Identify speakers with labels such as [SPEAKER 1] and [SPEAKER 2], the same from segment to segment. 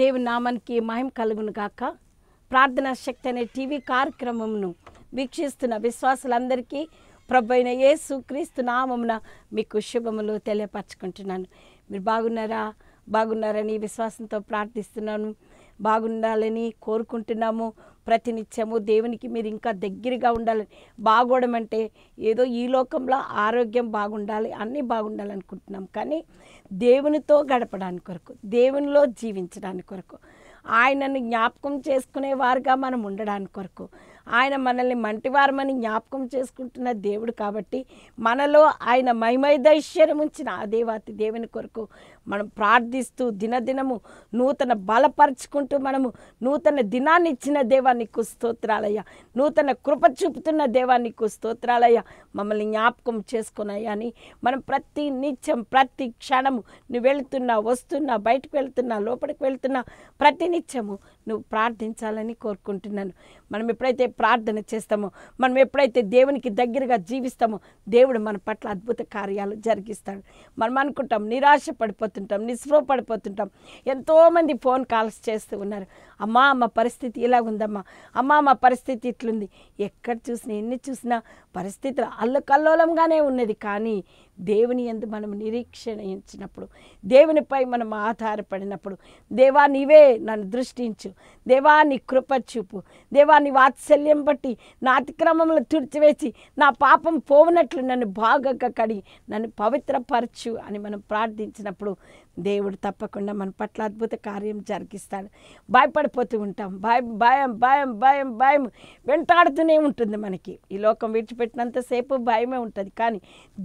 [SPEAKER 1] దేవుని నామానికి మహిమ కలుగును గాక ప్రార్థనా శక్తి అనే టీవీ కార్యక్రమంను వీక్షిస్తున్న విశ్వాసులందరికీ ప్రభు అయిన యేసు క్రీస్తు నామమున మీకు శుభములు తెలియపరచుకుంటున్నాను మీరు బాగున్నారా బాగున్నారని విశ్వాసంతో ప్రార్థిస్తున్నాను బాగుండాలని కోరుకుంటున్నాము ప్రతినిత్యము దేవునికి మీరు ఇంకా దగ్గరగా ఉండాలని బాగోవడం అంటే ఏదో ఈ లోకంలో ఆరోగ్యం బాగుండాలి అన్నీ బాగుండాలనుకుంటున్నాం కానీ దేవునితో గడపడానికి కొరకు దేవునిలో జీవించడానికి కొరకు ఆయనను జ్ఞాపకం చేసుకునేవారుగా మనం ఉండడానికి కొరకు ఆయన మనల్ని మంటివారమని జ్ఞాపకం చేసుకుంటున్న దేవుడు కాబట్టి మనలో ఆయన మైమైదైశ్వర్యం ఉంచిన ఆ దేవాతి దేవుని కొరకు మనం ప్రార్థిస్తూ దినదినము నూతన బలపరుచుకుంటూ మనము నూతన దినాన్ని ఇచ్చిన దేవానికి నీకు స్తోత్రాలయ్యా నూతన కృప చూపుతున్న దేవానికి నీకు స్తోత్రాలయ్యా మమ్మల్ని జ్ఞాపకం చేసుకున్నాయా అని మనం ప్రతి నిత్యం ప్రతి క్షణము నువ్వు వెళుతున్నా వస్తున్నా బయటకు వెళ్తున్నా లోపలికి వెళ్తున్నా ప్రతి నిత్యము నువ్వు ప్రార్థించాలని కోరుకుంటున్నాను మనం ఎప్పుడైతే ప్రార్థన చేస్తామో మనం ఎప్పుడైతే దేవునికి దగ్గరగా జీవిస్తామో దేవుడు మన పట్ల అద్భుత కార్యాలు జరిగిస్తాడు మనం అనుకుంటాం నిరాశ పడిపోతాం పడిపోతుంటాం నిస్పృహ పడిపోతుంటాం ఎంతోమంది ఫోన్ కాల్స్ చేస్తూ ఉన్నారు అమ్మా మా పరిస్థితి ఇలా ఉందమ్మా అమ్మా మా పరిస్థితి ఇట్లుంది ఎక్కడ చూసినా ఎన్ని చూసినా పరిస్థితులు అల్లకల్లోలంగానే ఉన్నది కానీ దేవుని ఎందు మనం నిరీక్షణ దేవునిపై మనం ఆధారపడినప్పుడు దేవా నీవే నన్ను దృష్టించు దేవా నీ కృప చూపు దేవా నీ వాత్సల్యం బట్టి నా అతిక్రమములు తుడిచివేసి నా పాపం పోవునట్లు నన్ను బాగా కడిగి నన్ను పవిత్రపరచు అని మనం ప్రార్థించినప్పుడు దేవుడు తప్పకుండా మన పట్ల అద్భుత కార్యం జరిగిస్తాడు భయపడ వెంటాడిపోతూ ఉంటాం భయం భయం భయం భయం భయం వెంటాడుతూనే ఉంటుంది మనకి ఈ లోకం విడిచిపెట్టినంతసేపు భయమే ఉంటుంది కానీ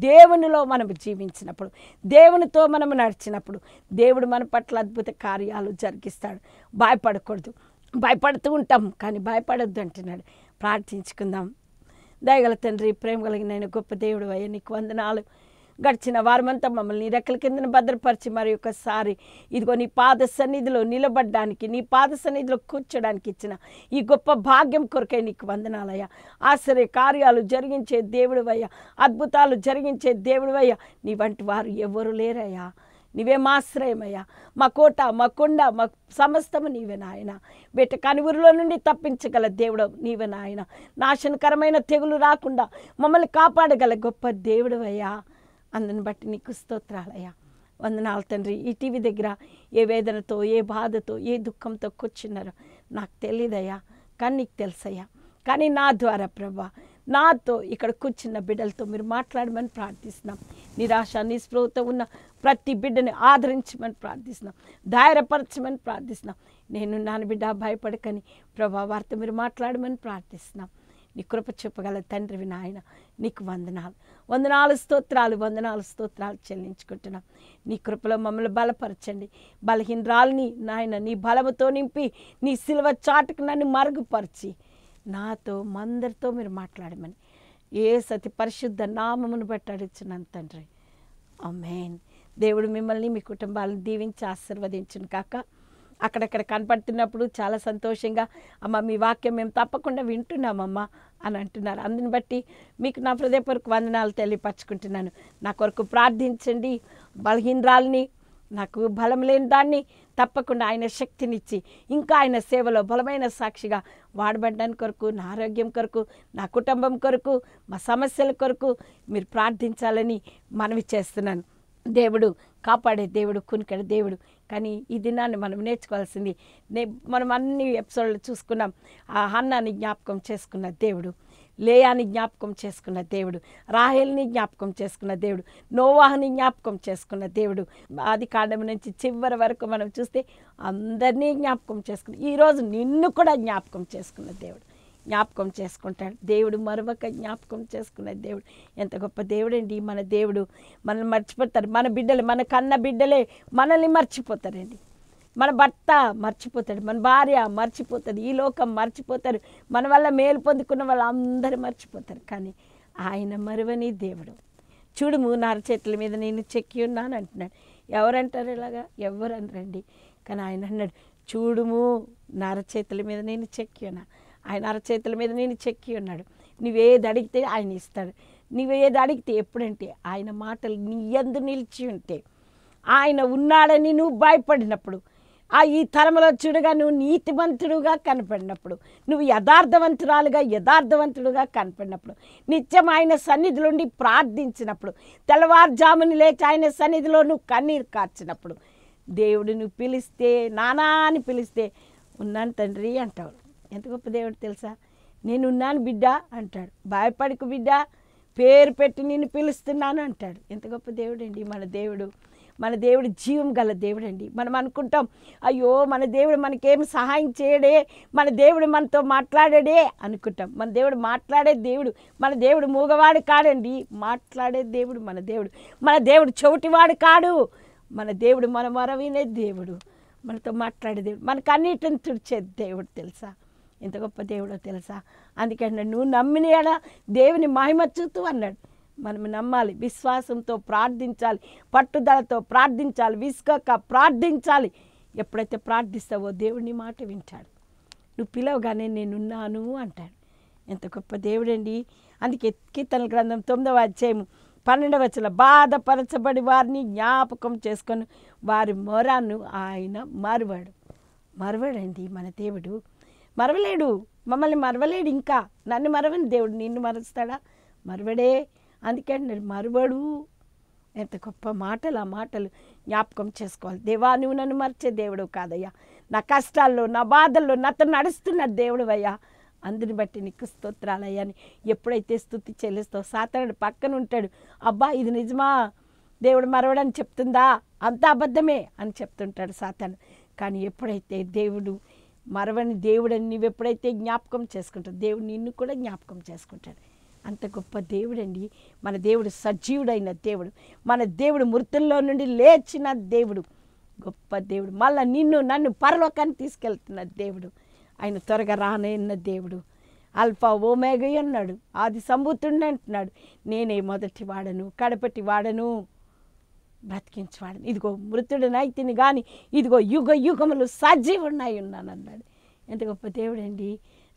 [SPEAKER 1] దేవునిలో మనం జీవించినప్పుడు దేవునితో మనం నడిచినప్పుడు దేవుడు మన పట్ల అద్భుత కార్యాలు జరిగిస్తాడు భయపడకూడదు భయపడుతూ ఉంటాం కానీ భయపడొద్దు అంటున్నాడు ప్రార్థించుకుందాం దయగల తండ్రి ప్రేమ కలిగిన గొప్ప దేవుడు అయ్యా నీకు వందనాలు గడిచిన వారమంతా మమ్మల్ని రెక్కల కిందన భద్రపరిచి మరి ఒకసారి ఇదిగో నీ పాద సన్నిధిలో నిలబడ్డానికి నీ పాద సన్నిధిలో కూర్చోడానికి ఇచ్చిన ఈ గొప్ప భాగ్యం కొరకై నీకు వందనాలయ్యా ఆశ్చర్య కార్యాలు జరిగించే దేవుడివయ్యా అద్భుతాలు జరిగించే దేవుడివయ్యా నీ వంటి వారు ఎవరు లేరయ్యా నీవే మా ఆశ్రయమయ్యా మా కోట మా కొండ మా సమస్తము నీవే నాయన బిడ్డ ఊరిలో నుండి తప్పించగల దేవుడు నీవే నాయన నాశనకరమైన తెగులు రాకుండా మమ్మల్ని కాపాడగల గొప్ప దేవుడు అయ్యా అందుని బట్టి నీకు స్తోత్రాలయ్యా వందనాలు తండ్రి ఈ టీవీ దగ్గర ఏ వేదనతో ఏ బాధతో ఏ దుఃఖంతో కూర్చున్నారో నాకు తెలియదయ్యా కానీ నీకు తెలుసయ్యా కానీ నా ద్వారా ప్రభా నాతో ఇక్కడ కూర్చున్న బిడ్డలతో మీరు మాట్లాడమని ప్రార్థిస్తున్నాం నిరాశ నిస్పృహత ఉన్న ప్రతి బిడ్డని ఆదరించమని ప్రార్థిస్తున్నాం ధైర్యపరచమని ప్రార్థిస్తున్నాం నేను నాన్న బిడ్డ భయపడకని ప్రభా వారితో మీరు మాట్లాడమని ప్రార్థిస్తున్నాం నీ కృప చెప్పగల తండ్రివి నాయన నీకు వందనాలు వందనాలు స్తోత్రాలు వందనాలు స్తోత్రాలు చెల్లించుకుంటున్నాం నీ కృపలో మమ్మల్ని బలపరచండి బలహీనరాల్ని నాయన నీ బలముతో నింపి నీ సిల్వ చాటుకు నన్ను మరుగుపరిచి నాతో మందరితో మీరు మాట్లాడమని ఏ సతి పరిశుద్ధ నామమును బట్టి అడుగుతున్నాను తండ్రి అమేన్ దేవుడు మిమ్మల్ని మీ కుటుంబాలను దీవించి ఆశీర్వదించును కాక అక్కడక్కడ కనపడుతున్నప్పుడు చాలా సంతోషంగా అమ్మ మీ వాక్యం మేము తప్పకుండా వింటున్నామమ్మా అని అంటున్నారు అందుని బట్టి మీకు నా హృదయపూర్వక వందనాలు తెలియపరచుకుంటున్నాను నా కొరకు ప్రార్థించండి బలహీనరాల్ని నాకు బలం లేని దాన్ని తప్పకుండా ఆయన శక్తినిచ్చి ఇంకా ఆయన సేవలో బలమైన సాక్షిగా వాడబడ్డాని కొరకు నా ఆరోగ్యం కొరకు నా కుటుంబం కొరకు మా సమస్యల కొరకు మీరు ప్రార్థించాలని మనవి చేస్తున్నాను దేవుడు కాపాడే దేవుడు కునికడ దేవుడు కానీ ఈ దినాన్ని మనం నేర్చుకోవాల్సింది మనం అన్ని ఎపిసోడ్లు చూసుకున్నాం ఆ హన్నాని జ్ఞాపకం చేసుకున్న దేవుడు లేయాని జ్ఞాపకం చేసుకున్న దేవుడు రాహేల్ని జ్ఞాపకం చేసుకున్న దేవుడు నోవాహని జ్ఞాపకం చేసుకున్న దేవుడు ఆది కాండం నుంచి చివరి వరకు మనం చూస్తే అందరినీ జ్ఞాపకం చేసుకున్న ఈరోజు నిన్ను కూడా జ్ఞాపకం చేసుకున్న దేవుడు జ్ఞాపకం చేసుకుంటాడు దేవుడు మరొక జ్ఞాపకం చేసుకునే దేవుడు ఎంత గొప్ప దేవుడండి మన దేవుడు మనల్ని మర్చిపోతారు మన బిడ్డలు మన కన్న బిడ్డలే మనల్ని మర్చిపోతారండి మన భర్త మర్చిపోతాడు మన భార్య మర్చిపోతుంది ఈ లోకం మర్చిపోతారు మన వల్ల మేలు పొందుకున్న వాళ్ళు అందరూ మర్చిపోతారు కానీ ఆయన మరువని దేవుడు చూడుము నరచేతుల మీద నేను చెక్కి ఉన్నాను అంటున్నాడు ఎవరంటారు ఇలాగా అనరండి కానీ ఆయన అన్నాడు చూడుము నరచేతుల మీద నేను చెక్కినా ఆయన అరచేతుల మీద నేను చెక్కి ఉన్నాడు నువ్వేది అడిగితే ఆయన ఇస్తాడు నువ్వేది అడిగితే ఎప్పుడంటే ఆయన మాటలు నీ ఎందు నిలిచి ఉంటే ఆయన ఉన్నాడని నువ్వు భయపడినప్పుడు ఆ ఈ తరంలో చూడగా నువ్వు నీతివంతుడుగా కనపడినప్పుడు నువ్వు యథార్థవంతురాలుగా యథార్థవంతుడుగా కనపడినప్పుడు నిత్యం ఆయన సన్నిధిలోండి ప్రార్థించినప్పుడు తెల్లవారుజామును లేచి ఆయన సన్నిధిలో నువ్వు కన్నీరు కార్చినప్పుడు దేవుడు నువ్వు పిలిస్తే నానా అని పిలిస్తే ఉన్నాను తండ్రి అంటావు ఎంత గొప్ప దేవుడు తెలుసా నేనున్నాను బిడ్డ అంటాడు భయపడకు బిడ్డ పేరు పెట్టి నేను పిలుస్తున్నాను అంటాడు ఎంత గొప్ప దేవుడు అండి మన దేవుడు మన దేవుడు జీవం గల దేవుడు అండి మనం అనుకుంటాం అయ్యో మన దేవుడు మనకేం సహాయం చేయడే మన దేవుడు మనతో మాట్లాడడే అనుకుంటాం మన దేవుడు మాట్లాడే దేవుడు మన దేవుడు మూగవాడు కాడండి మాట్లాడే దేవుడు మన దేవుడు మన దేవుడు చెవిటివాడు కాడు మన దేవుడు మన మరవినే దేవుడు మనతో మాట్లాడే దేవుడు మనకు అన్నిటిని తుడిచే దేవుడు తెలుసా ఎంత గొప్ప దేవుడో తెలుసా అందుకే నువ్వు నమ్మిన ఎడ దేవుని మహిమ చూస్తూ అన్నాడు మనం నమ్మాలి విశ్వాసంతో ప్రార్థించాలి పట్టుదలతో ప్రార్థించాలి విసుగక ప్రార్థించాలి ఎప్పుడైతే ప్రార్థిస్తావో దేవుడిని మాట వింటాడు నువ్వు పిలవగానే నేనున్నాను అంటాడు ఎంత గొప్ప దేవుడండి అందుకే కీర్తన గ్రంథం తొమ్మిదవ అధ్యాయము పన్నెండవచల బాధపరచబడి వారిని జ్ఞాపకం చేసుకొని వారి మొరాను ఆయన మరువాడు మరువాడండి మన దేవుడు మరవలేడు మమ్మల్ని మరవలేడు ఇంకా నన్ను మరవని దేవుడు నిన్ను మరుస్తాడా మరవడే అందుకే నేను మరువడు ఎంత గొప్ప మాటలు ఆ మాటలు జ్ఞాపకం చేసుకోవాలి దేవా నువ్వు నన్ను మర్చే దేవుడు కాదయ్యా నా కష్టాల్లో నా బాధల్లో నాతో నడుస్తున్న దేవుడు అయ్యా అందుని బట్టి నీకు స్తోత్రాలయ్యా అని ఎప్పుడైతే స్థుతి చెల్లిస్తావు సాతానుడు పక్కన ఉంటాడు అబ్బా ఇది నిజమా దేవుడు మరవడని చెప్తుందా అంతా అబద్ధమే అని చెప్తుంటాడు సాతను కానీ ఎప్పుడైతే దేవుడు మరవని దేవుడని నువ్వు ఎప్పుడైతే జ్ఞాపకం చేసుకుంటావు దేవుడు నిన్ను కూడా జ్ఞాపకం చేసుకుంటాడు అంత గొప్ప దేవుడండి మన దేవుడు సజీవుడైన దేవుడు మన దేవుడు మృతుల్లో నుండి లేచిన దేవుడు గొప్ప దేవుడు మళ్ళీ నిన్ను నన్ను పరలోకాన్ని తీసుకెళ్తున్న దేవుడు ఆయన త్వరగా రానయన్న దేవుడు అల్ఫా ఓమేగ అన్నాడు ఆది సంబూతుండి అంటున్నాడు నేనే మొదటి వాడను కడపటి వాడను బ్రతికించవాడిని ఇదిగో మృతుడు నైతిని కానీ ఇదిగో యుగ యుగములు ఉన్నాను అన్నాడు ఎంత గొప్ప దేవుడండి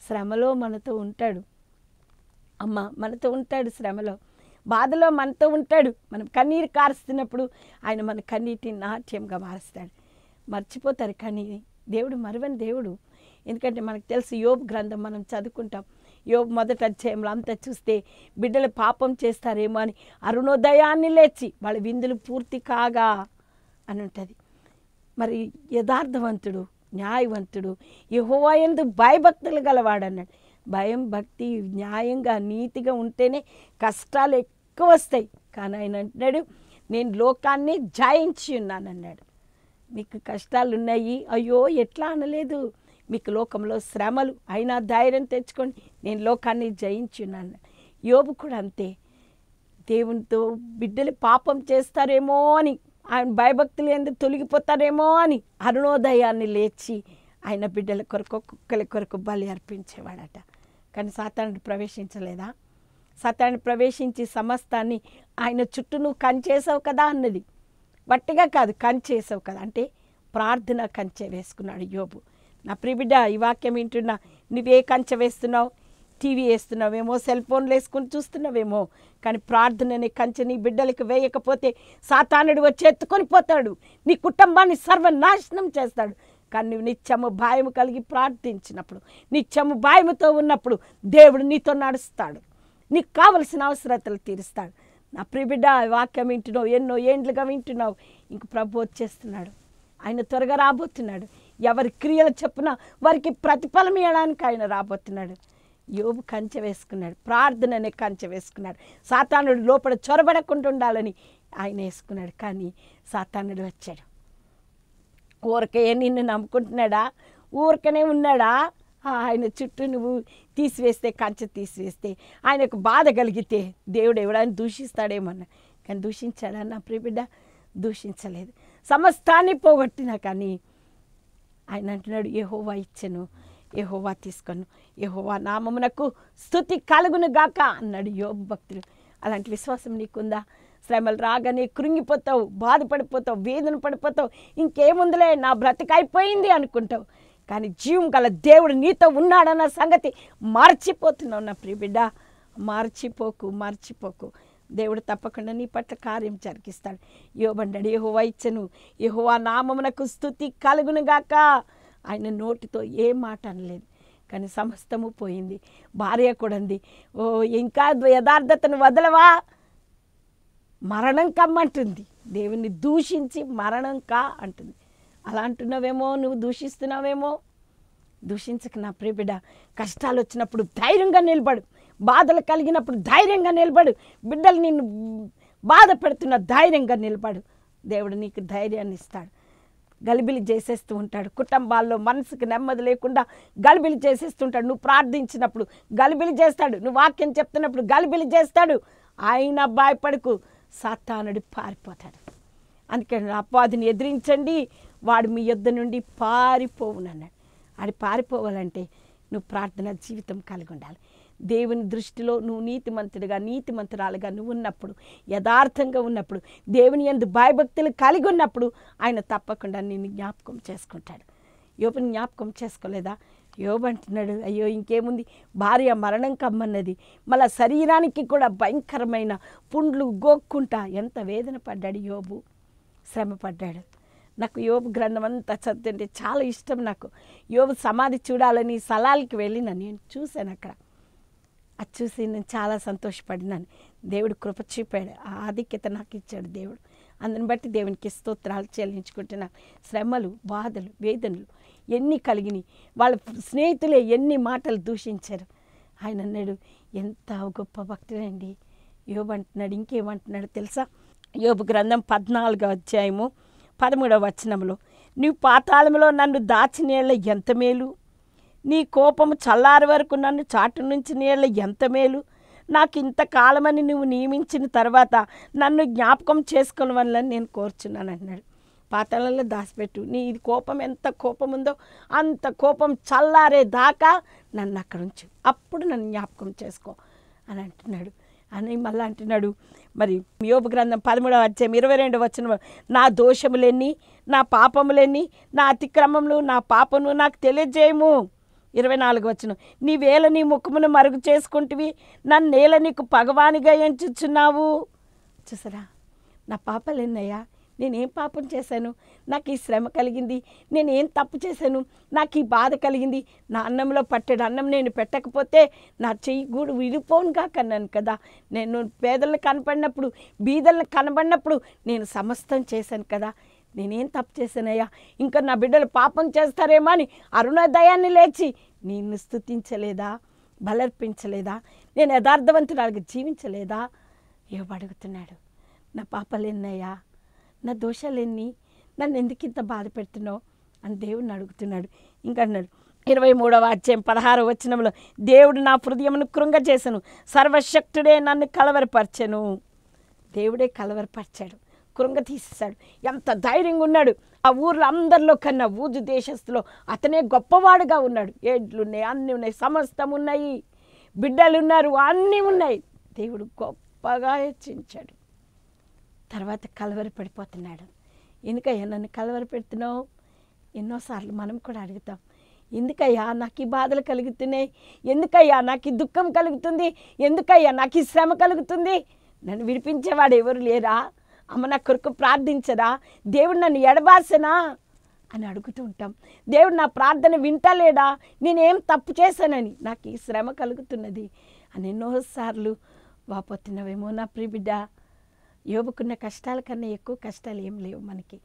[SPEAKER 1] శ్రమలో మనతో ఉంటాడు అమ్మ మనతో ఉంటాడు శ్రమలో బాధలో మనతో ఉంటాడు మనం కన్నీరు కారుస్తున్నప్పుడు ఆయన మన కన్నీటిని నాట్యంగా మారుస్తాడు మర్చిపోతారు కానీ దేవుడు మరువని దేవుడు ఎందుకంటే మనకు తెలుసు యోబ్ గ్రంథం మనం చదువుకుంటాం యోబు మొదటి అధ్యాయంలో అంతా చూస్తే బిడ్డలు పాపం చేస్తారేమో అని అరుణోదయాన్ని లేచి వాళ్ళ విందులు పూర్తి కాగా అని ఉంటుంది మరి యథార్థవంతుడు న్యాయవంతుడు యహోవా ఎందు భయభక్తులు గలవాడు అన్నాడు భయం భక్తి న్యాయంగా నీతిగా ఉంటేనే కష్టాలు ఎక్కువ వస్తాయి కానీ ఆయన అంటున్నాడు నేను లోకాన్ని జాయించి ఉన్నానన్నాడు మీకు కష్టాలు ఉన్నాయి అయ్యో ఎట్లా అనలేదు మీకు లోకంలో శ్రమలు అయినా ధైర్యం తెచ్చుకొని నేను లోకాన్ని జయించున్నాను యోబు కూడా అంతే దేవునితో బిడ్డలు పాపం చేస్తారేమో అని ఆయన భయభక్తులు ఎందుకు తొలగిపోతారేమో అని అరుణోదయాన్ని లేచి ఆయన బిడ్డల కొరకు కుక్కల కొరకు బలి అర్పించేవాడట కానీ సాతానుడు ప్రవేశించలేదా సాతాను ప్రవేశించి సమస్తాన్ని ఆయన చుట్టూ నువ్వు కంచేసావు కదా అన్నది వట్టిగా కాదు కంచేసావు కదా అంటే ప్రార్థన కంచె వేసుకున్నాడు యోబు నా ప్రిబిడ్డ ఈ వాక్యం వింటున్నా నువ్వే కంచె వేస్తున్నావు టీవీ వేస్తున్నావేమో సెల్ ఫోన్లు వేసుకుని చూస్తున్నావేమో కానీ ప్రార్థనని కంచెని బిడ్డలకు వేయకపోతే సాతానుడు వచ్చి ఎత్తుకొని పోతాడు నీ కుటుంబాన్ని సర్వనాశనం చేస్తాడు కానీ నువ్వు నిత్యము భాయము కలిగి ప్రార్థించినప్పుడు నిత్యము భాయముతో ఉన్నప్పుడు దేవుడు నీతో నడుస్తాడు నీకు కావలసిన అవసరతలు తీరుస్తాడు నా ప్రిబిడ్డ వాక్యం వింటున్నావు ఎన్నో ఏండ్లుగా వింటున్నావు ఇంక ప్రభు వచ్చేస్తున్నాడు ఆయన త్వరగా రాబోతున్నాడు ఎవరి క్రియల చెప్పున వారికి ప్రతిఫలం ఇవ్వడానికి ఆయన రాబోతున్నాడు యోబు కంచె వేసుకున్నాడు ప్రార్థననే కంచె వేసుకున్నాడు సాతానుడు లోపల చొరబడకుండా ఉండాలని ఆయన వేసుకున్నాడు కానీ సాతానుడు వచ్చాడు ఊరికే నిన్ను నమ్ముకుంటున్నాడా ఊరికనే ఉన్నాడా ఆయన చుట్టూ నువ్వు తీసివేస్తే కంచె తీసివేస్తే ఆయనకు బాధ కలిగితే దేవుడు ఎవడని దూషిస్తాడేమన్నా కానీ దూషించాడా నా ప్రియబిడ్డ దూషించలేదు సమస్తాన్ని పోగొట్టినా కానీ ఆయన అంటున్నాడు ఏహోవా ఇచ్చెను ఏహోవా తీసుకొను ఏహోవా నామమునకు స్థుతి కలుగును గాక అన్నాడు యోగ భక్తులు అలాంటి విశ్వాసం నీకుందా శ్రమలు రాగానే కృంగిపోతావు బాధపడిపోతావు వేదన పడిపోతావు ఇంకేముందిలే నా బ్రతిక అయిపోయింది అనుకుంటావు కానీ జీవం గల దేవుడు నీతో ఉన్నాడన్న సంగతి మర్చిపోతున్నావు నా ప్రియబిడ్డ మర్చిపోకు మర్చిపోకు దేవుడు తప్పకుండా నీ పట్ల కార్యం జరిగిస్తాడు యోబండడు యహోవా ఇచ్చను యహోవా నామమునకు స్థుతి కలుగునుగాక ఆయన నోటితో ఏ మాట అనలేదు కానీ సమస్తము పోయింది భార్య కూడా ఉంది ఓ ఇంకా యథార్థతను వదలవా మరణం కమ్మంటుంది దేవుని దూషించి మరణం కా అంటుంది అలా అంటున్నావేమో నువ్వు దూషిస్తున్నావేమో దూషించక నా ప్రియబిడ కష్టాలు వచ్చినప్పుడు ధైర్యంగా నిలబడు బాధలు కలిగినప్పుడు ధైర్యంగా నిలబడు బిడ్డలు నిన్ను బాధ పెడుతున్న ధైర్యంగా నిలబడు దేవుడు నీకు ధైర్యాన్ని ఇస్తాడు గలిబిలి చేసేస్తూ ఉంటాడు కుటుంబాల్లో మనసుకు నెమ్మది లేకుండా గలిబిలి చేసేస్తుంటాడు నువ్వు ప్రార్థించినప్పుడు గలిబిలి చేస్తాడు నువ్వు వాక్యం చెప్తున్నప్పుడు గలిబిలి చేస్తాడు ఆయన భయపడుకు సాతానుడు పారిపోతాడు అందుకే అపాధిని ఎదిరించండి వాడు మీ యుద్ధ నుండి పారిపోవునన్నాడు ఆడి పారిపోవాలంటే నువ్వు ప్రార్థన జీవితం కలిగి ఉండాలి దేవుని దృష్టిలో నువ్వు నీతిమంతుడిగా నీతిమంతురాలుగా నువ్వు ఉన్నప్పుడు యథార్థంగా ఉన్నప్పుడు దేవుని ఎందు భయభక్తులు కలిగి ఉన్నప్పుడు ఆయన తప్పకుండా నిన్ను జ్ఞాపకం చేసుకుంటాడు యోపుని జ్ఞాపకం చేసుకోలేదా యోబు అంటున్నాడు అయ్యో ఇంకేముంది భార్య మరణం కమ్మన్నది మళ్ళా శరీరానికి కూడా భయంకరమైన పుండ్లు గోక్కుంటా ఎంత వేదన పడ్డాడు యోబు శ్రమ పడ్డాడు నాకు యోబు గ్రంథం అంతా చదివింటే చాలా ఇష్టం నాకు యోబు సమాధి చూడాలని సలాలకి వెళ్ళిన నేను చూశాను అక్కడ అది చూసి నేను చాలా సంతోషపడినాను దేవుడు కృప చూపాడు ఆ ఆధిక్యత నాకు ఇచ్చాడు దేవుడు అందుని బట్టి దేవునికి స్తోత్రాలు చెల్లించుకుంటున్నా శ్రమలు బాధలు వేదనలు ఎన్ని కలిగినాయి వాళ్ళ స్నేహితులే ఎన్ని మాటలు దూషించారు ఆయన అన్నాడు ఎంత గొప్ప భక్తుడండి అంటున్నాడు ఇంకేమంటున్నాడు తెలుసా యోబు గ్రంథం పద్నాలుగో అధ్యాయము పదమూడవ వచనంలో నువ్వు పాతాళంలో నన్ను దాచినేళ్ళ ఎంత మేలు నీ కోపము చల్లారి వరకు నన్ను చాటు నుంచి నీళ్ళ ఎంత మేలు నాకు కాలమని నువ్వు నియమించిన తర్వాత నన్ను జ్ఞాపకం చేసుకుని వల్ల నేను కోరుచున్నాను అన్నాడు పాతలలో దాచిపెట్టు నీ ఇది కోపం ఎంత కోపం ఉందో అంత కోపం చల్లారే దాకా నన్ను అక్కడ ఉంచు అప్పుడు నన్ను జ్ఞాపకం చేసుకో అని అంటున్నాడు అని మళ్ళీ అంటున్నాడు మరి యోగ గ్రంథం పదమూడవ అధ్యాయం ఇరవై రెండు వచ్చిన నా దోషములెన్ని నా పాపములెన్ని నా అతిక్రమములు నా పాపను నాకు తెలియజేయము ఇరవై నాలుగు వచ్చిన నీ వేల నీ ముఖమును మరుగు చేసుకుంటువి నన్ను నేల నీకు పగవానిగా ఎంచుచున్నావు చూసారా నా పాపలు ఎన్నయ్యా నేనేం పాపం చేశాను నాకు ఈ శ్రమ కలిగింది నేనేం తప్పు చేశాను నాకు ఈ బాధ కలిగింది నా అన్నంలో పట్టాడు అన్నం నేను పెట్టకపోతే నా చెయ్యి గూడు విడిపోనుగా కన్నాను కదా నేను పేదలను కనపడినప్పుడు బీదలను కనబడినప్పుడు నేను సమస్తం చేశాను కదా నేనేం తప్పు చేశానయ్యా ఇంకా నా బిడ్డలు పాపం చేస్తారేమో అని అరుణోదయాన్ని లేచి నిన్ను స్థుతించలేదా బలర్పించలేదా నేను యథార్థవంతురాలకి జీవించలేదా అడుగుతున్నాడు నా ఎన్నయ్యా నా దోషాలు ఎన్ని నన్ను ఎందుకు ఇంత బాధ పెడుతున్నావు అని దేవుడిని అడుగుతున్నాడు ఇంకా అన్నాడు ఇరవై మూడవ అధ్యాయం పదహారు వచ్చినంలో దేవుడు నా హృదయమును కృంగ చేశాను సర్వశక్తుడే నన్ను కలవరపరచను దేవుడే కలవరపరిచాడు తీసేస్తాడు ఎంత ధైర్యంగా ఉన్నాడు ఆ ఊర్లో అందరిలో కన్నా ఊజు దేశస్థులో అతనే గొప్పవాడుగా ఉన్నాడు ఏడ్లు ఉన్నాయి అన్నీ ఉన్నాయి సమస్తం ఉన్నాయి బిడ్డలు ఉన్నారు అన్నీ ఉన్నాయి దేవుడు గొప్పగా హెచ్చించాడు తర్వాత కలవరి పడిపోతున్నాడు ఎందుకయ్యా నన్ను కలవరి పెడుతున్నావు ఎన్నోసార్లు మనం కూడా అడుగుతాం ఎందుకయ్యా నాకు ఈ బాధలు కలుగుతున్నాయి ఎందుకయ్యా నాకు ఈ దుఃఖం కలుగుతుంది ఎందుకయ్యా నాకు ఈ శ్రమ కలుగుతుంది నన్ను విడిపించేవాడు ఎవరు లేరా అమ్మ నా కొరకు ప్రార్థించరా దేవుడు నన్ను ఎడబాసనా అని అడుగుతూ ఉంటాం దేవుడు నా ప్రార్థన వింటలేడా నేనేం తప్పు చేశానని నాకు ఈ శ్రమ కలుగుతున్నది అని ఎన్నోసార్లు వాపోతున్నావేమో నా ప్రిబిడ్డ యోబుకున్న కష్టాల కన్నా ఎక్కువ కష్టాలు ఏం లేవు మనకి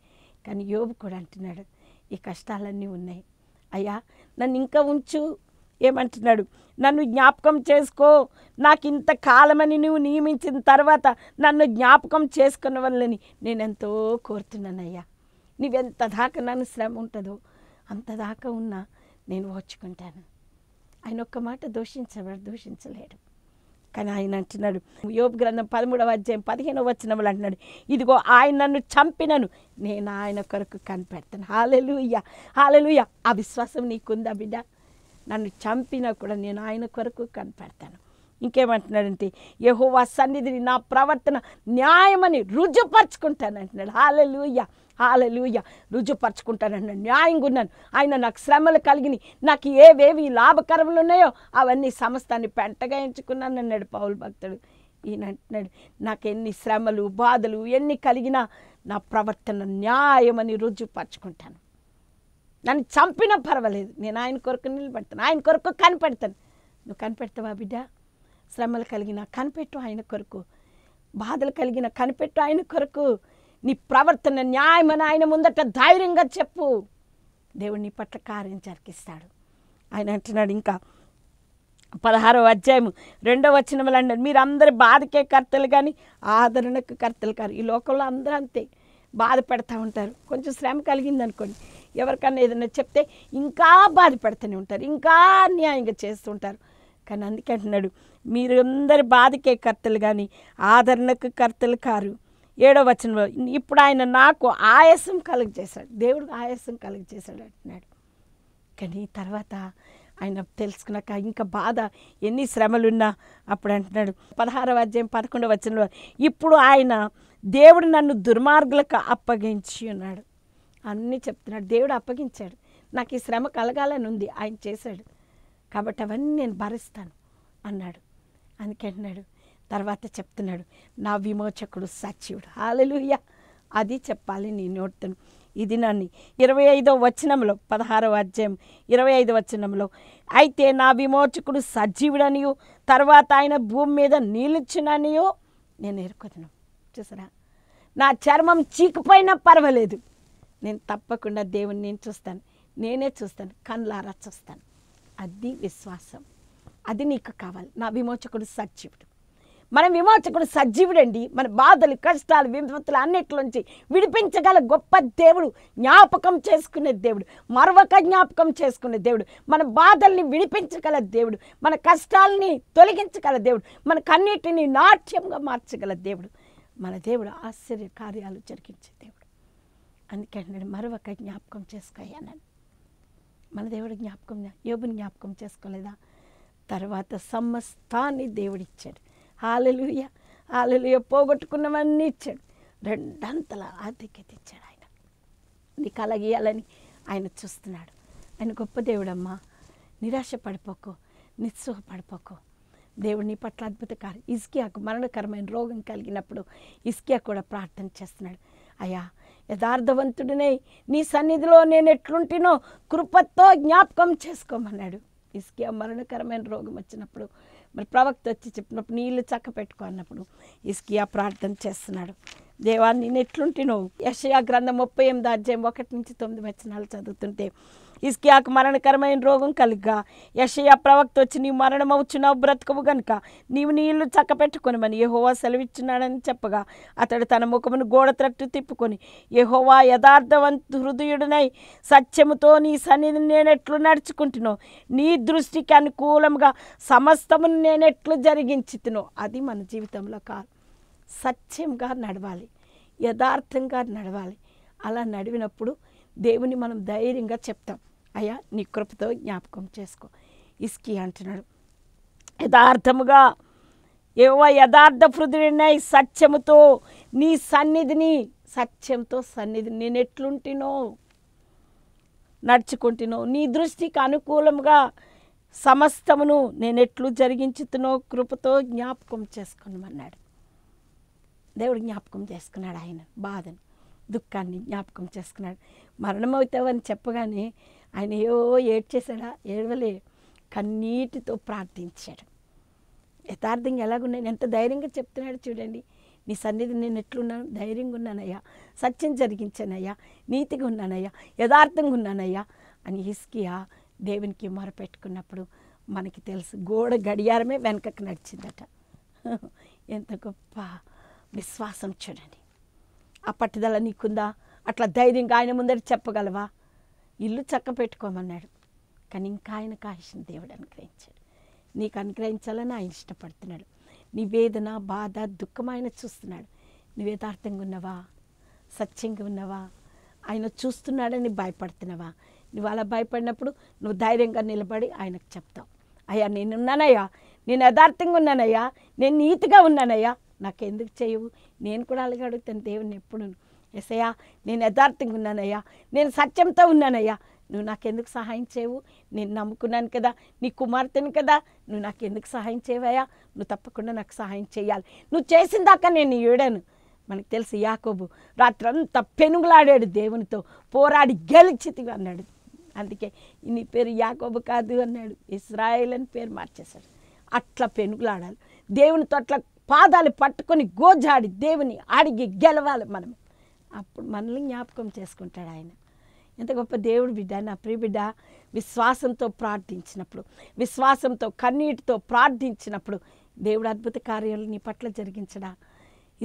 [SPEAKER 1] కానీ యోబు కూడా అంటున్నాడు ఈ కష్టాలన్నీ ఉన్నాయి అయ్యా నన్ను ఇంకా ఉంచు ఏమంటున్నాడు నన్ను జ్ఞాపకం చేసుకో నాకు ఇంత కాలమని నువ్వు నియమించిన తర్వాత నన్ను జ్ఞాపకం చేసుకున్న వల్లని నేనెంతో కోరుతున్నానయ్యా నువ్వెంత దాకా నన్ను శ్రమ ఉంటుందో అంత దాకా ఉన్నా నేను ఓర్చుకుంటాను ఆయన ఒక్క మాట దూషించబడు దూషించలేడు కానీ ఆయన అంటున్నాడు యోపు గ్రంథం పదమూడవ అధ్యాయం పదిహేనవ వచ్చిన వాళ్ళు అంటున్నాడు ఇదిగో ఆయన నన్ను చంపినను నేను ఆయన కొరకు కనిపెడతాను హాలెలుయ్యా హాలెలుయ్యా ఆ విశ్వాసం నీకుందా బిడ్డ నన్ను చంపినా కూడా నేను ఆయన కొరకు కనపెడతాను ఇంకేమంటున్నాడంటే యహోవా సన్నిధిని నా ప్రవర్తన న్యాయమని రుజుపరుచుకుంటాను అంటున్నాడు హాలలుయ్య హాలలుయ్య రుజుపరుచుకుంటానన్నాడు న్యాయంగా ఉన్నాను ఆయన నాకు శ్రమలు కలిగిన నాకు ఏవేవి లాభకరములు ఉన్నాయో అవన్నీ సమస్తాన్ని పెంటగా ఎంచుకున్నాను అన్నాడు పౌల్ భక్తుడు ఈయన అంటున్నాడు నాకు ఎన్ని శ్రమలు బాధలు ఎన్ని కలిగినా నా ప్రవర్తన న్యాయమని రుజుపరుచుకుంటాను నన్ను చంపినా పర్వాలేదు నేను ఆయన కొరకు నిలబడతాను ఆయన కొరకు కనిపెడతాను నువ్వు కనిపెడతావా బిడ్డ శ్రమలు కలిగిన కనిపెట్టు ఆయన కొరకు బాధలు కలిగిన కనిపెట్టు ఆయన కొరకు నీ ప్రవర్తన న్యాయమని ఆయన ముందట ధైర్యంగా చెప్పు దేవుడు నీ పట్ల కార్యం జరిగిస్తాడు ఆయన అంటున్నాడు ఇంకా అధ్యాయం రెండవ వచ్చిన వాళ్ళు అన్నారు మీరు అందరు బాధకే కర్తలు కానీ ఆదరణకు కర్తలు కారు ఈ లోకంలో అందరూ అంతే బాధ పెడతా ఉంటారు కొంచెం శ్రమ కలిగింది అనుకోండి ఎవరికన్నా ఏదైనా చెప్తే ఇంకా బాధ పెడుతూనే ఉంటారు ఇంకా అన్యాయంగా చేస్తుంటారు కానీ అందుకే అంటున్నాడు అందరి బాధకే కర్తలు కానీ ఆదరణకు కర్తలు కారు ఏడో వచ్చిన ఇప్పుడు ఆయన నాకు ఆయాసం చేశాడు దేవుడు ఆయాసం చేశాడు అంటున్నాడు కానీ తర్వాత ఆయన తెలుసుకున్నాక ఇంకా బాధ ఎన్ని శ్రమలున్నా అప్పుడు అంటున్నాడు పదహారవ అధ్యాయం పదకొండవ వచ్చిన ఇప్పుడు ఆయన దేవుడు నన్ను దుర్మార్గులకు అప్పగించి ఉన్నాడు అన్నీ చెప్తున్నాడు దేవుడు అప్పగించాడు నాకు ఈ శ్రమ కలగాలని ఉంది ఆయన చేశాడు కాబట్టి అవన్నీ నేను భరిస్తాను అన్నాడు అందుకంటున్నాడు తర్వాత చెప్తున్నాడు నా విమోచకుడు సచివుడు హాలలుయ్య అది చెప్పాలి నేను నోడుతాను ఇది నన్ను ఇరవై ఐదో వచనంలో పదహారవ అధ్యాయం ఇరవై ఐదో వచనంలో అయితే నా విమోచకుడు సజీవుడనియు తర్వాత ఆయన భూమి మీద నిలుచుననియో నేను ఎరుకుతున్నాను వచ్చేసిన నా చర్మం చీకపోయినా పర్వాలేదు నేను తప్పకుండా దేవుని నేను చూస్తాను నేనే చూస్తాను కళ్ళారా చూస్తాను అది విశ్వాసం అది నీకు కావాలి నా విమోచకుడు సజీవుడు మన విమోచకుడు సజీవుడండి మన బాధలు కష్టాలు విపత్తులు అన్నిటిలోంచి విడిపించగల గొప్ప దేవుడు జ్ఞాపకం చేసుకునే దేవుడు మరొక జ్ఞాపకం చేసుకునే దేవుడు మన బాధల్ని విడిపించగల దేవుడు మన కష్టాలని తొలగించగల దేవుడు మన కన్నీటిని నాట్యంగా మార్చగల దేవుడు మన దేవుడు ఆశ్చర్య కార్యాలు జరిగించే దేవుడు నేను మరొక జ్ఞాపకం చేసుకోయానని మన దేవుడు జ్ఞాపకం యోబుని జ్ఞాపకం చేసుకోలేదా తర్వాత సమస్తాన్ని దేవుడిచ్చాడు హాలలుయ హాలలుయ పోగొట్టుకున్నవన్నీ ఇచ్చాడు రెండంతల ఆధిక్యత ఇచ్చాడు ఆయన నీకు అలాగేయాలని ఆయన చూస్తున్నాడు ఆయన గొప్ప దేవుడమ్మా నిరాశ పడిపోకు నిస్సుహ పడిపోకు దేవుడిని పట్ల అద్భుత కార్యం ఇస్కియాకు మరణకరమైన రోగం కలిగినప్పుడు ఇస్కియా కూడా ప్రార్థన చేస్తున్నాడు అయ్యా యథార్థవంతుడినై నీ సన్నిధిలో నేను ఎట్లుంటినో కృపతో జ్ఞాపకం చేసుకోమన్నాడు ఇస్కియా మరణకరమైన రోగం వచ్చినప్పుడు మరి ప్రవక్త వచ్చి చెప్పినప్పుడు నీళ్ళు చక్క పెట్టుకో అన్నప్పుడు ఇస్కియా ప్రార్థన చేస్తున్నాడు దేవా నేను ఎట్లుంటే నువ్వు యషయా గ్రంథం ముప్పై ఎనిమిది అధ్యాయం ఒకటి నుంచి తొమ్మిది వచనాలు చదువుతుంటే ఇస్కియాకు మరణకరమైన రోగం కలిగ్గా యషయా ప్రవక్త వచ్చి నీవు మరణమవుచున్నావు బ్రతకవు గనుక నీవు నీళ్లు మని యహోవా సెలవిచ్చున్నాడని చెప్పగా అతడు తన ముఖమును గోడ త్రట్టు తిప్పుకొని యహోవా యథార్థవంతు హృదయుడినై సత్యముతో నీ సన్నిధిని నేనెట్లు నడుచుకుంటున్నావు నీ దృష్టికి అనుకూలంగా సమస్తమును నేనెట్లు జరిగించుతున్నావు అది మన జీవితంలో కాదు సత్యంగా నడవాలి యథార్థంగా నడవాలి అలా నడివినప్పుడు దేవుని మనం ధైర్యంగా చెప్తాం అయ్యా నీ కృపతో జ్ఞాపకం చేసుకో ఇస్కి అంటున్నాడు యథార్థముగా ఏవో యథార్థ హృదయుడినై సత్యముతో నీ సన్నిధిని సత్యంతో సన్నిధిని నేను ఎట్లుంటినో నడుచుకుంటునో నీ దృష్టికి అనుకూలంగా సమస్తమును నేనెట్లు జరిగించుతునో కృపతో జ్ఞాపకం చేసుకున్నామన్నాడు దేవుడు జ్ఞాపకం చేసుకున్నాడు ఆయన బాధను దుఃఖాన్ని జ్ఞాపకం చేసుకున్నాడు మరణం అవుతావని చెప్పగానే ఆయన ఏవో ఏడ్చేశాడా ఏడవలే కన్నీటితో ప్రార్థించాడు యథార్థంగా ఎలాగున్నాయి ఎంత ధైర్యంగా చెప్తున్నాడు చూడండి నీ సన్నిధి నేను ఎట్లున్నాను ధైర్యంగా ఉన్నానయ్యా సత్యం జరిగించానయ్యా నీతిగా ఉన్నానయ్యా యథార్థంగా ఉన్నానయ్యా అని హిస్కియా దేవునికి మొరపెట్టుకున్నప్పుడు మనకి తెలుసు గోడ గడియారమే వెనకకు నడిచిందట ఎంత గొప్ప విశ్వాసం చూడండి ఆ పట్టుదల నీకుందా అట్లా ధైర్యంగా ఆయన ముందర చెప్పగలవా ఇల్లు చక్క పెట్టుకోమన్నాడు కానీ ఇంకా ఆయన కాహిషిన దేవుడు అనుగ్రహించాడు నీకు అనుగ్రహించాలని ఆయన ఇష్టపడుతున్నాడు నీ వేదన బాధ దుఃఖం ఆయన చూస్తున్నాడు నువ్వు యథార్థంగా ఉన్నవా సత్యంగా ఉన్నవా ఆయన చూస్తున్నాడని భయపడుతున్నావా నువ్వు అలా భయపడినప్పుడు నువ్వు ధైర్యంగా నిలబడి ఆయనకు చెప్తావు అయ్యా నేనున్నానయ్యా నేను యథార్థంగా ఉన్నానయ్యా నేను నీతిగా ఉన్నానయ్యా నాకెందుకు చేయవు నేను కూడా అలాగే అడుగుతాను దేవుని ఎప్పుడు ఎసయ్యా నేను యథార్థంగా ఉన్నానయ్యా నేను సత్యంతో ఉన్నానయ్యా నువ్వు నాకెందుకు సహాయం చేయవు నేను నమ్ముకున్నాను కదా నీ కుమార్తెను కదా నువ్వు నాకు ఎందుకు సహాయం చేయవయ్యా నువ్వు తప్పకుండా నాకు సహాయం చేయాలి నువ్వు చేసిన దాకా నేను ఏడాను మనకు తెలుసు యాకోబు రాత్రంతా పెనుగులాడాడు దేవునితో పోరాడి గెలిచి అన్నాడు అందుకే నీ పేరు యాకోబు కాదు అన్నాడు ఇస్రాయేల్ అని పేరు మార్చేశాడు అట్లా పెనుగులాడాలి దేవునితో అట్లా పాదాలు పట్టుకొని గోజాడి దేవుని అడిగి గెలవాలి మనం అప్పుడు మనల్ని జ్ఞాపకం చేసుకుంటాడు ఆయన ఎంత గొప్ప దేవుడు బిడ్డ నా ప్రియ బిడ్డ విశ్వాసంతో ప్రార్థించినప్పుడు విశ్వాసంతో కన్నీటితో ప్రార్థించినప్పుడు దేవుడు అద్భుత కార్యాలు నీ పట్ల జరిగించడా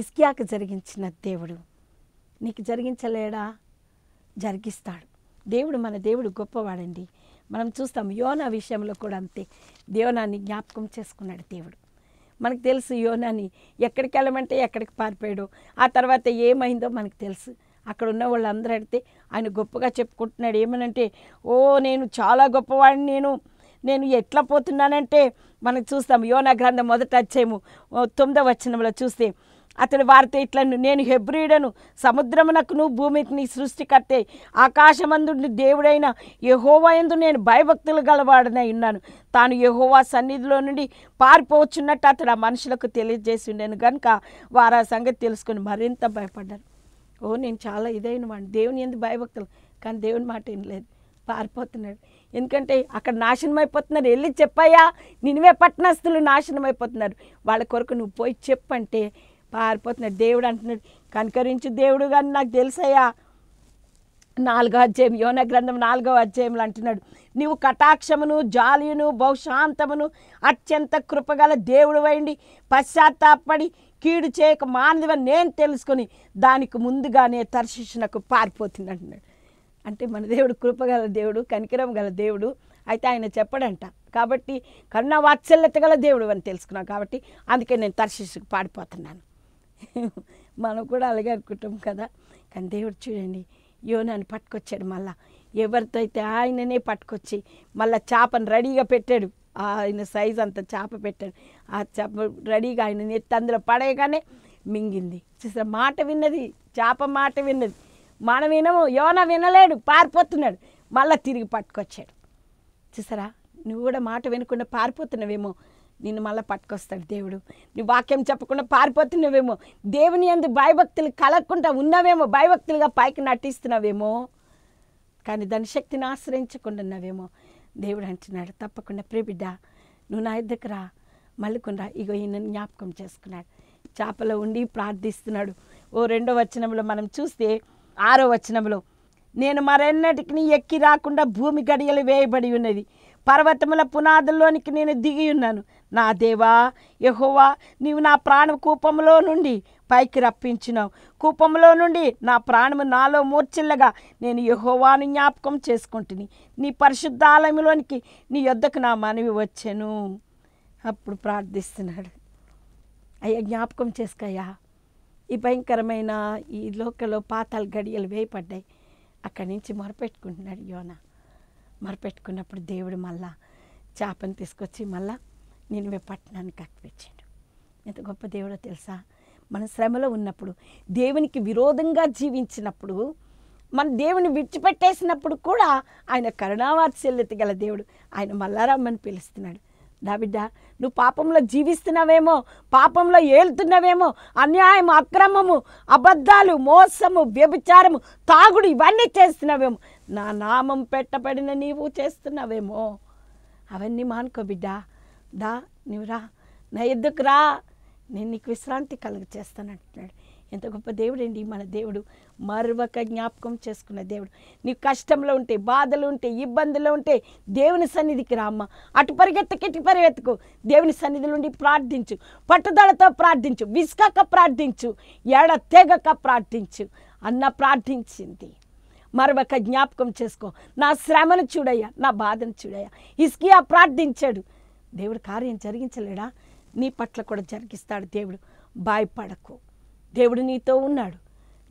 [SPEAKER 1] ఇస్కియాకు జరిగించిన దేవుడు నీకు జరిగించలేడా జరిగిస్తాడు దేవుడు మన దేవుడు గొప్పవాడండి మనం చూస్తాం యోనా విషయంలో కూడా అంతే యోనాన్ని జ్ఞాపకం చేసుకున్నాడు దేవుడు మనకు తెలుసు యోనాని ఎక్కడికి వెళ్ళమంటే ఎక్కడికి పారిపోయాడు ఆ తర్వాత ఏమైందో మనకు తెలుసు అక్కడ ఉన్న వాళ్ళందరూ అడిగితే ఆయన గొప్పగా చెప్పుకుంటున్నాడు ఏమనంటే ఓ నేను చాలా గొప్పవాడిని నేను నేను ఎట్లా పోతున్నానంటే మనం చూస్తాం యోనా గ్రంథం మొదట వచ్చేము తొమ్మిదవ వచనంలో చూస్తే అతడు వారితో ఇట్లను నేను హెబ్రియుడను సముద్రమునకును భూమికిని సృష్టికర్తే ఆకాశమందు దేవుడైన యహోవాయందు నేను భయభక్తులు గలవాడనై ఉన్నాను తాను యహోవా సన్నిధిలో నుండి పారిపోవచ్చున్నట్టు అతడు ఆ మనుషులకు తెలియజేసి ఉండేను కనుక వారు ఆ సంగతి తెలుసుకుని మరింత భయపడ్డాను ఓ నేను చాలా ఇదైన వాడిని దేవుని ఎందుకు భయభక్తులు కానీ దేవుని మాట ఏం లేదు పారిపోతున్నాడు ఎందుకంటే అక్కడ నాశనం అయిపోతున్నారు వెళ్ళి చెప్పయ్యా నినివే పట్టణస్తులు నాశనం అయిపోతున్నారు వాళ్ళ కొరకు నువ్వు పోయి చెప్పంటే పారిపోతున్నాడు దేవుడు అంటున్నాడు కనుకరించు దేవుడు కానీ నాకు తెలుసయ్యా నాలుగో అధ్యాయం యోన గ్రంథం నాలుగో అధ్యాయములు అంటున్నాడు నీవు కటాక్షమును జాలియును బహుశాంతమును అత్యంత కృపగల దేవుడు అయిండి పశ్చాత్తాపడి కీడు చేయక మానదివని నేను తెలుసుకొని దానికి ముందుగానే తర్శిషణకు పారిపోతుంది అంటున్నాడు అంటే మన దేవుడు కృపగల దేవుడు కనికరం గల దేవుడు అయితే ఆయన చెప్పడంట కాబట్టి కరుణ వాత్సల్యత గల దేవుడు అని తెలుసుకున్నాను కాబట్టి అందుకే నేను తర్శిషకు పారిపోతున్నాను మనం కూడా అలాగే అనుకుంటాం కదా కానీ దేవుడు చూడండి యోనాన్ని పట్టుకొచ్చాడు మళ్ళా ఎవరితో అయితే ఆయననే పట్టుకొచ్చి మళ్ళీ చేపను రెడీగా పెట్టాడు ఆయన సైజ్ అంత చేప పెట్టాడు ఆ చేప రెడీగా ఆయన నెత్తి అందులో పడేయగానే మింగింది చూసారా మాట విన్నది చేప మాట విన్నది మనం వినము యోన వినలేడు పారిపోతున్నాడు మళ్ళీ తిరిగి పట్టుకొచ్చాడు చూసారా నువ్వు కూడా మాట వినకుండా పారిపోతున్నావేమో నిన్ను మళ్ళీ పట్టుకొస్తాడు దేవుడు నీ వాక్యం చెప్పకుండా పారిపోతున్నావేమో దేవుని ఎందు భయభక్తులు కలగకుండా ఉన్నావేమో భయభక్తులుగా పైకి నటిస్తున్నావేమో కానీ దాని శక్తిని ఆశ్రయించకుండా ఉన్నావేమో దేవుడు అంటున్నాడు తప్పకుండా ప్రేబిడ్డ నువ్వు నా ఇద్దరికి రా మల్లుకుండా ఇగో ఈయన జ్ఞాపకం చేసుకున్నాడు చేపలో ఉండి ప్రార్థిస్తున్నాడు ఓ రెండో వచనంలో మనం చూస్తే ఆరో వచనంలో నేను మరెన్నటికి ఎక్కి రాకుండా భూమి గడియలు వేయబడి ఉన్నది పర్వతముల పునాదుల్లోనికి నేను దిగి ఉన్నాను నా దేవా యహోవా నీవు నా ప్రాణ కూపంలో నుండి పైకి రప్పించినావు కూపంలో నుండి నా ప్రాణము నాలో మూర్చిల్లగా నేను యహోవాను జ్ఞాపకం చేసుకుంటుని నీ పరిశుద్ధాలయంలోనికి నీ యొద్దకు నా మనవి వచ్చాను అప్పుడు ప్రార్థిస్తున్నాడు అయ్యా జ్ఞాపకం చేసుకయ్యా ఈ భయంకరమైన ఈ లోకలో పాతాలు గడియలు వేయపడ్డాయి అక్కడి నుంచి మొరపెట్టుకుంటున్నాడు యోనా మరపెట్టుకున్నప్పుడు దేవుడు మళ్ళా చేపను తీసుకొచ్చి మళ్ళా మీ పట్టణానికి అక్కిపించాడు ఎంత గొప్ప దేవుడో తెలుసా మన శ్రమలో ఉన్నప్పుడు దేవునికి విరోధంగా జీవించినప్పుడు మన దేవుని విడిచిపెట్టేసినప్పుడు కూడా ఆయన కరుణావాత్సల్యత గల దేవుడు ఆయన మల్లారామ్మని పిలుస్తున్నాడు నా బిడ్డ నువ్వు పాపంలో జీవిస్తున్నావేమో పాపంలో ఏలుతున్నావేమో అన్యాయం అక్రమము అబద్ధాలు మోసము వ్యభిచారము తాగుడు ఇవన్నీ చేస్తున్నావేమో నా నామం పెట్టబడిన నీవు చేస్తున్నావేమో అవన్నీ మానుకో బిడ్డా దా నువ్వు రా నా ఎద్దుకు రా నేను నీకు విశ్రాంతి కలుగు చేస్తానంటున్నాడు ఎంత గొప్ప దేవుడండి మన దేవుడు మరొక జ్ఞాపకం చేసుకున్న దేవుడు నీకు కష్టంలో ఉంటే బాధలు ఉంటే ఇబ్బందులు ఉంటే దేవుని సన్నిధికి రా అమ్మ అటు పరిగెత్తుకు ఇటు పరిగెత్తుకు దేవుని సన్నిధి నుండి ప్రార్థించు పట్టుదలతో ప్రార్థించు విసుకక ప్రార్థించు ఎడ తెగక ప్రార్థించు అన్న ప్రార్థించింది మరొక జ్ఞాపకం చేసుకో నా శ్రమను చూడయ్యా నా బాధను చూడయ్యా ఇస్కియా ప్రార్థించాడు దేవుడు కార్యం జరిగించలేడా నీ పట్ల కూడా జరిగిస్తాడు దేవుడు భయపడకు దేవుడు నీతో ఉన్నాడు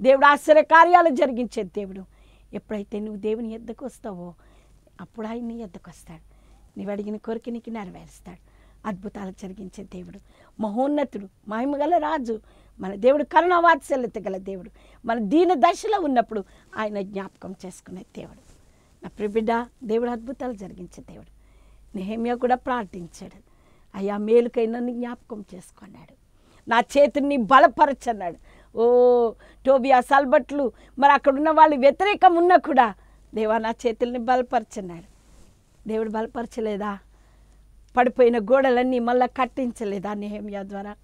[SPEAKER 1] దేవుడు ఆశ్చర్య కార్యాలు జరిగించే దేవుడు ఎప్పుడైతే నువ్వు దేవుని ఎద్దకు వస్తావో అప్పుడు ఆయన నీ ఎద్దకు వస్తాడు నీవు అడిగిన కోరిక నీకు నెరవేరుస్తాడు అద్భుతాలు జరిగించే దేవుడు మహోన్నతుడు మహిమగల రాజు మన దేవుడు వాత్సల్యత గల దేవుడు మన దీన దశలో ఉన్నప్పుడు ఆయన జ్ఞాపకం చేసుకునే దేవుడు నా ప్రిబిడ్డ దేవుడు అద్భుతాలు జరిగించే దేవుడు నెహమ్యా కూడా ప్రార్థించాడు అయ్యా మేలుకైన జ్ఞాపకం చేసుకున్నాడు నా చేతిని బలపరచన్నాడు ఓ టోబియా సల్బట్లు మరి అక్కడ ఉన్న వాళ్ళు వ్యతిరేకం ఉన్నా కూడా దేవా నా చేతుల్ని బలపరచన్నాడు దేవుడు బలపరచలేదా పడిపోయిన గోడలన్నీ మళ్ళీ కట్టించలేదా నెహమ్యా ద్వారా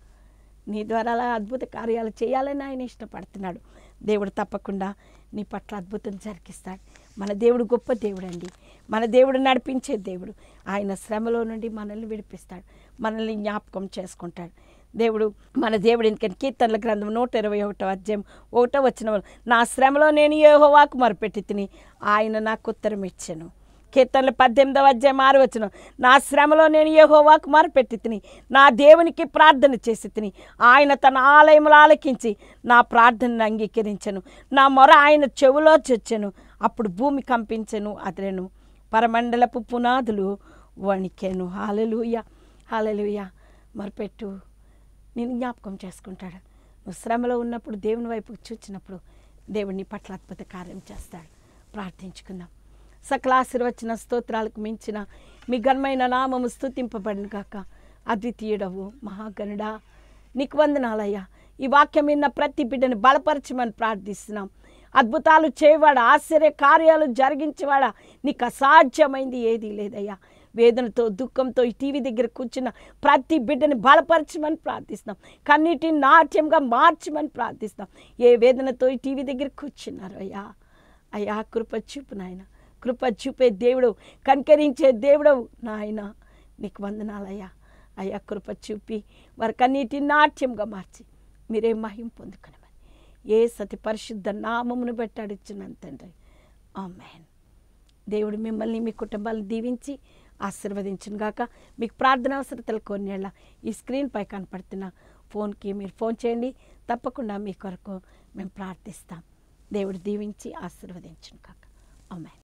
[SPEAKER 1] నీ ద్వారా అలా అద్భుత కార్యాలు చేయాలని ఆయన ఇష్టపడుతున్నాడు దేవుడు తప్పకుండా నీ పట్ల అద్భుతం జరిగిస్తాడు మన దేవుడు గొప్ప దేవుడు అండి మన దేవుడు నడిపించే దేవుడు ఆయన శ్రమలో నుండి మనల్ని విడిపిస్తాడు మనల్ని జ్ఞాపకం చేసుకుంటాడు దేవుడు మన దేవుడు ఎందుకని కీర్తనల గ్రంథం నూట ఇరవై ఒకటో అధ్యయం ఒకటో వచ్చిన నా శ్రమలో నేను ఏహోవాకు మరిపెట్టి తిని ఆయన నాకు ఉత్తరం ఇచ్చాను కీర్తనలు పద్దెనిమిదవ అధ్యాయం మారు వచ్చిన నా శ్రమలో నేను యహోవాకు మారుపెట్టి తిని నా దేవునికి ప్రార్థన చేసి తిని ఆయన తన ఆలయములు ఆలకించి నా ప్రార్థనను అంగీకరించను నా మొర ఆయన చెవులో చొచ్చెను అప్పుడు భూమి కంపించను అదరెను పరమండలపు పునాదులు వణికెను హాలలుయ హాలలుయ మరపెట్టు నేను జ్ఞాపకం చేసుకుంటాడు నువ్వు శ్రమలో ఉన్నప్పుడు దేవుని వైపు చూచినప్పుడు దేవుడిని పట్ల అద్భుత కార్యం చేస్తాడు ప్రార్థించుకుందాం సకల ఆశీర్వచన స్తోత్రాలకు మించిన మీ ఘనమైన నామము స్థుతింపబడిన కాక అద్వితీయుడవు మహాగణుడ నీకు వందనాలయ్యా ఈ వాక్యం విన్న ప్రతి బిడ్డని బలపరచమని ప్రార్థిస్తున్నాం అద్భుతాలు చేయవాడ ఆశ్చర్య కార్యాలు జరిగించేవాడ నీకు అసాధ్యమైంది ఏదీ లేదయ్యా వేదనతో దుఃఖంతో ఈ టీవీ దగ్గర కూర్చున్న ప్రతి బిడ్డని బలపరచమని ప్రార్థిస్తున్నాం కన్నిటిని నాట్యంగా మార్చమని ప్రార్థిస్తున్నాం ఏ వేదనతో ఈ టీవీ దగ్గర కూర్చున్నారు అయ్యా అయ్యా కృప చూపు నాయనా కృప చూపే దేవుడు కనికరించే దేవుడవు నాయన నీకు వందనాలయ్యా అయ్యా కృప చూపి వారికన్నిటి నాట్యంగా మార్చి మీరే మహిం పొందుకునమని ఏ సతి పరిశుద్ధ నామమును పెట్టాడిచ్చినాను తండ్రి మెహన్ దేవుడు మిమ్మల్ని మీ కుటుంబాలను దీవించి ఆశీర్వదించిన గాక మీకు ప్రార్థన అవసరతలు కొన్నేళ్ళ ఈ స్క్రీన్పై కనపడుతున్న ఫోన్కి మీరు ఫోన్ చేయండి తప్పకుండా మీ కొరకు మేము ప్రార్థిస్తాం దేవుడు దీవించి ఆశీర్వదించిన కాక అమ్మాయి